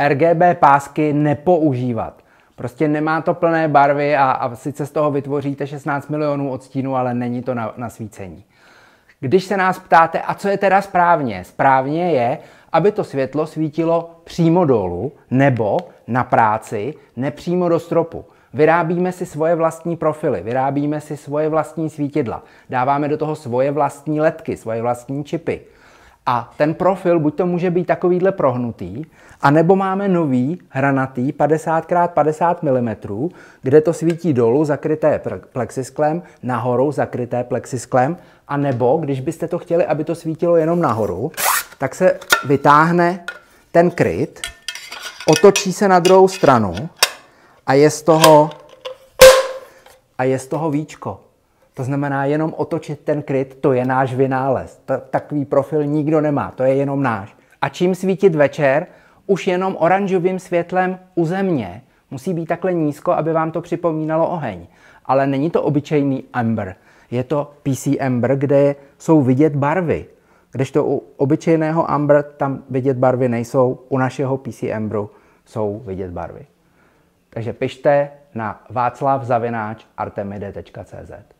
RGB pásky nepoužívat. Prostě nemá to plné barvy a, a sice z toho vytvoříte 16 milionů odstínů, ale není to na, na svícení. Když se nás ptáte, a co je teda správně? Správně je, aby to světlo svítilo přímo dolů nebo na práci, nepřímo do stropu. Vyrábíme si svoje vlastní profily, vyrábíme si svoje vlastní svítidla, dáváme do toho svoje vlastní letky, svoje vlastní čipy. A ten profil buď to může být takovýhle prohnutý, anebo máme nový hranatý 50x50 mm, kde to svítí dolů zakryté plexisklem, nahoru zakryté plexisklem, a nebo když byste to chtěli, aby to svítilo jenom nahoru, tak se vytáhne ten kryt, otočí se na druhou stranu a je z toho, a je z toho víčko. To znamená jenom otočit ten kryt, to je náš vynález. T- takový profil nikdo nemá, to je jenom náš. A čím svítit večer? Už jenom oranžovým světlem u země. Musí být takhle nízko, aby vám to připomínalo oheň. Ale není to obyčejný amber. Je to PC amber, kde jsou vidět barvy. Když to u obyčejného amber tam vidět barvy nejsou, u našeho PC amberu jsou vidět barvy. Takže pište na václavzavináč artemide.cz.